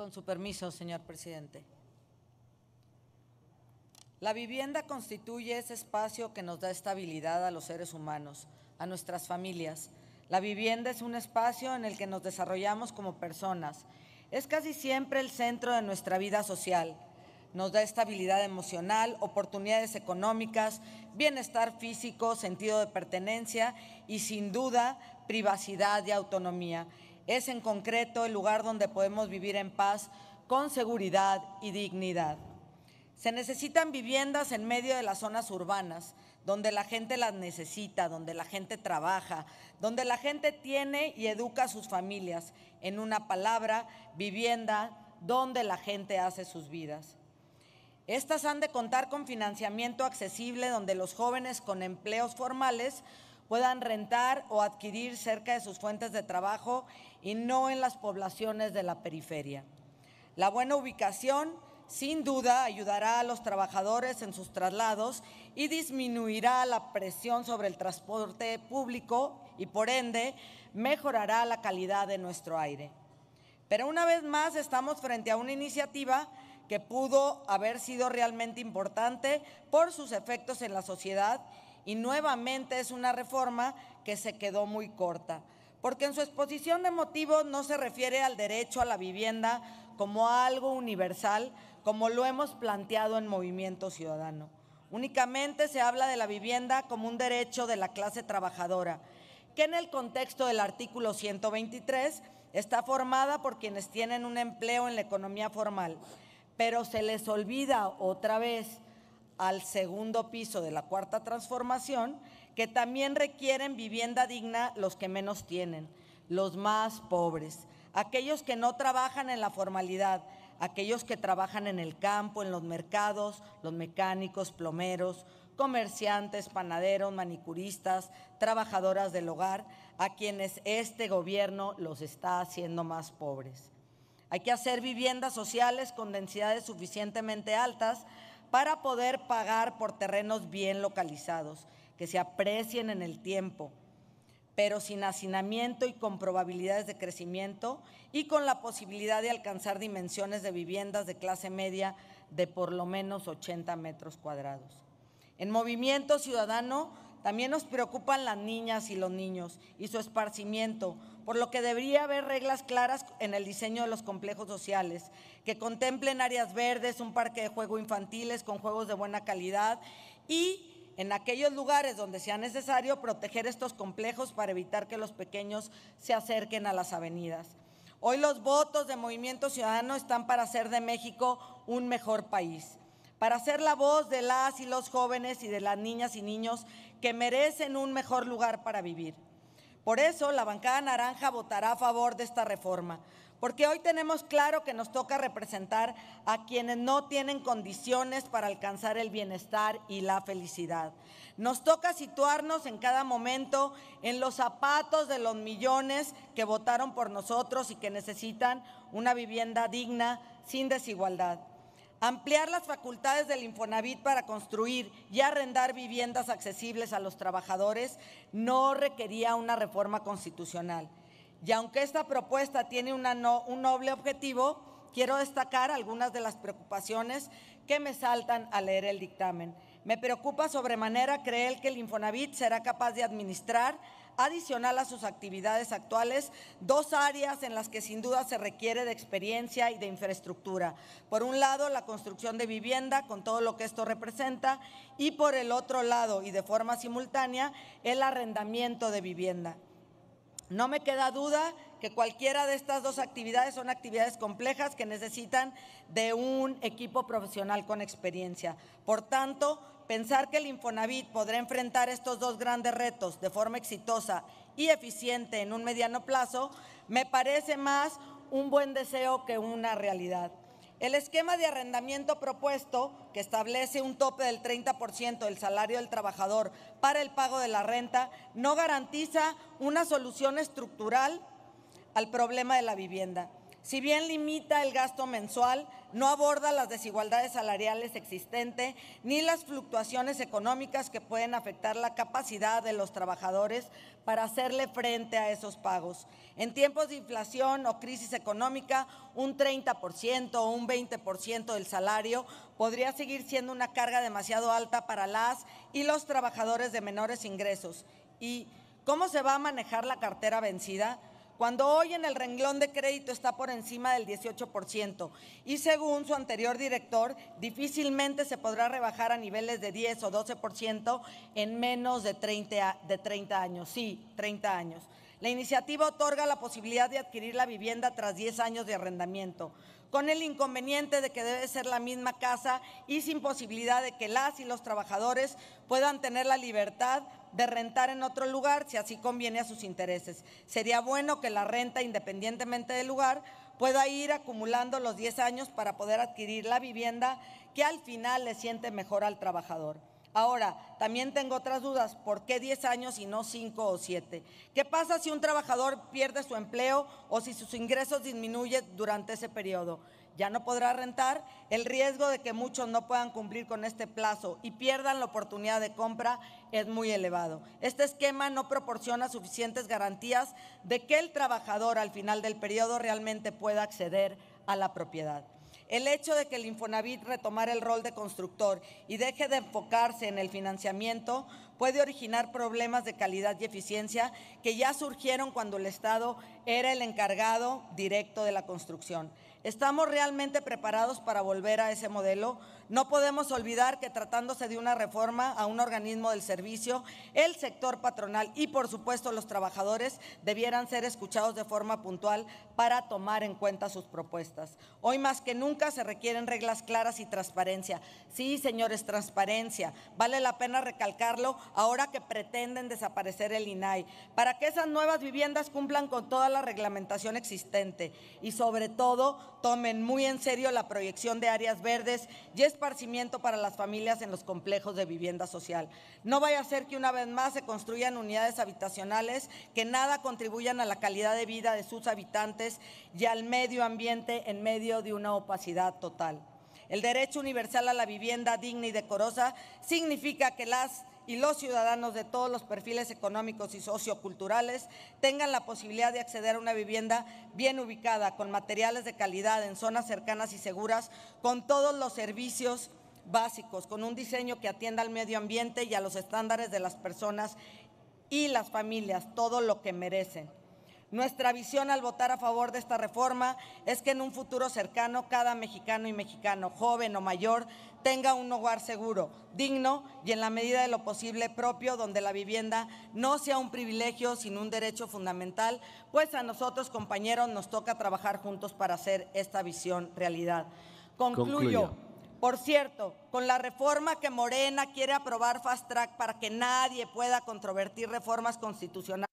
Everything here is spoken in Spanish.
Con su permiso, señor presidente. La vivienda constituye ese espacio que nos da estabilidad a los seres humanos, a nuestras familias. La vivienda es un espacio en el que nos desarrollamos como personas. Es casi siempre el centro de nuestra vida social. Nos da estabilidad emocional, oportunidades económicas, bienestar físico, sentido de pertenencia y sin duda privacidad y autonomía es en concreto el lugar donde podemos vivir en paz, con seguridad y dignidad. Se necesitan viviendas en medio de las zonas urbanas, donde la gente las necesita, donde la gente trabaja, donde la gente tiene y educa a sus familias. En una palabra, vivienda donde la gente hace sus vidas. Estas han de contar con financiamiento accesible donde los jóvenes con empleos formales puedan rentar o adquirir cerca de sus fuentes de trabajo y no en las poblaciones de la periferia. La buena ubicación sin duda ayudará a los trabajadores en sus traslados y disminuirá la presión sobre el transporte público y por ende mejorará la calidad de nuestro aire. Pero una vez más estamos frente a una iniciativa que pudo haber sido realmente importante por sus efectos en la sociedad y nuevamente es una reforma que se quedó muy corta, porque en su exposición de motivos no se refiere al derecho a la vivienda como algo universal, como lo hemos planteado en Movimiento Ciudadano. Únicamente se habla de la vivienda como un derecho de la clase trabajadora, que en el contexto del artículo 123 está formada por quienes tienen un empleo en la economía formal, pero se les olvida otra vez al segundo piso de la cuarta transformación, que también requieren vivienda digna los que menos tienen, los más pobres, aquellos que no trabajan en la formalidad, aquellos que trabajan en el campo, en los mercados, los mecánicos, plomeros, comerciantes, panaderos, manicuristas, trabajadoras del hogar, a quienes este gobierno los está haciendo más pobres. Hay que hacer viviendas sociales con densidades suficientemente altas para poder pagar por terrenos bien localizados, que se aprecien en el tiempo, pero sin hacinamiento y con probabilidades de crecimiento y con la posibilidad de alcanzar dimensiones de viviendas de clase media de por lo menos 80 metros cuadrados. En Movimiento Ciudadano también nos preocupan las niñas y los niños y su esparcimiento, por lo que debería haber reglas claras en el diseño de los complejos sociales, que contemplen áreas verdes, un parque de juego infantiles con juegos de buena calidad y en aquellos lugares donde sea necesario proteger estos complejos para evitar que los pequeños se acerquen a las avenidas. Hoy los votos de Movimiento Ciudadano están para hacer de México un mejor país para ser la voz de las y los jóvenes y de las niñas y niños que merecen un mejor lugar para vivir. Por eso la bancada naranja votará a favor de esta reforma, porque hoy tenemos claro que nos toca representar a quienes no tienen condiciones para alcanzar el bienestar y la felicidad. Nos toca situarnos en cada momento en los zapatos de los millones que votaron por nosotros y que necesitan una vivienda digna, sin desigualdad ampliar las facultades del Infonavit para construir y arrendar viviendas accesibles a los trabajadores no requería una reforma constitucional. Y aunque esta propuesta tiene un noble objetivo, quiero destacar algunas de las preocupaciones que me saltan al leer el dictamen. Me preocupa sobremanera creer que el Infonavit será capaz de administrar, adicional a sus actividades actuales, dos áreas en las que sin duda se requiere de experiencia y de infraestructura. Por un lado, la construcción de vivienda, con todo lo que esto representa, y por el otro lado, y de forma simultánea, el arrendamiento de vivienda. No me queda duda que cualquiera de estas dos actividades son actividades complejas que necesitan de un equipo profesional con experiencia. Por tanto, Pensar que el Infonavit podrá enfrentar estos dos grandes retos de forma exitosa y eficiente en un mediano plazo me parece más un buen deseo que una realidad. El esquema de arrendamiento propuesto, que establece un tope del 30% del salario del trabajador para el pago de la renta, no garantiza una solución estructural al problema de la vivienda. Si bien limita el gasto mensual, no aborda las desigualdades salariales existentes ni las fluctuaciones económicas que pueden afectar la capacidad de los trabajadores para hacerle frente a esos pagos. En tiempos de inflación o crisis económica, un 30% o un 20% del salario podría seguir siendo una carga demasiado alta para las y los trabajadores de menores ingresos. ¿Y cómo se va a manejar la cartera vencida? cuando hoy en el renglón de crédito está por encima del 18%. Y según su anterior director, difícilmente se podrá rebajar a niveles de 10 o 12% en menos de 30, de 30 años. Sí, 30 años. La iniciativa otorga la posibilidad de adquirir la vivienda tras 10 años de arrendamiento, con el inconveniente de que debe ser la misma casa y sin posibilidad de que las y los trabajadores puedan tener la libertad de rentar en otro lugar si así conviene a sus intereses. Sería bueno que la renta, independientemente del lugar, pueda ir acumulando los 10 años para poder adquirir la vivienda que al final le siente mejor al trabajador. Ahora, también tengo otras dudas, ¿por qué 10 años y no 5 o 7? ¿Qué pasa si un trabajador pierde su empleo o si sus ingresos disminuyen durante ese periodo? ya no podrá rentar, el riesgo de que muchos no puedan cumplir con este plazo y pierdan la oportunidad de compra es muy elevado. Este esquema no proporciona suficientes garantías de que el trabajador al final del periodo realmente pueda acceder a la propiedad. El hecho de que el Infonavit retomara el rol de constructor y deje de enfocarse en el financiamiento puede originar problemas de calidad y eficiencia que ya surgieron cuando el Estado era el encargado directo de la construcción. ¿Estamos realmente preparados para volver a ese modelo? No podemos olvidar que tratándose de una reforma a un organismo del servicio, el sector patronal y por supuesto los trabajadores debieran ser escuchados de forma puntual para tomar en cuenta sus propuestas. Hoy más que nunca se requieren reglas claras y transparencia. Sí, señores, transparencia. Vale la pena recalcarlo ahora que pretenden desaparecer el INAI, para que esas nuevas viviendas cumplan con toda la reglamentación existente y sobre todo tomen muy en serio la proyección de áreas verdes y esparcimiento para las familias en los complejos de vivienda social. No vaya a ser que una vez más se construyan unidades habitacionales que nada contribuyan a la calidad de vida de sus habitantes y al medio ambiente en medio de una opacidad total. El derecho universal a la vivienda digna y decorosa significa que las y los ciudadanos de todos los perfiles económicos y socioculturales tengan la posibilidad de acceder a una vivienda bien ubicada, con materiales de calidad, en zonas cercanas y seguras, con todos los servicios básicos, con un diseño que atienda al medio ambiente y a los estándares de las personas y las familias, todo lo que merecen. Nuestra visión al votar a favor de esta reforma es que en un futuro cercano cada mexicano y mexicano, joven o mayor, tenga un hogar seguro, digno y en la medida de lo posible propio, donde la vivienda no sea un privilegio sino un derecho fundamental, pues a nosotros compañeros nos toca trabajar juntos para hacer esta visión realidad. Concluyo. Por cierto, con la reforma que Morena quiere aprobar Fast Track para que nadie pueda controvertir reformas constitucionales.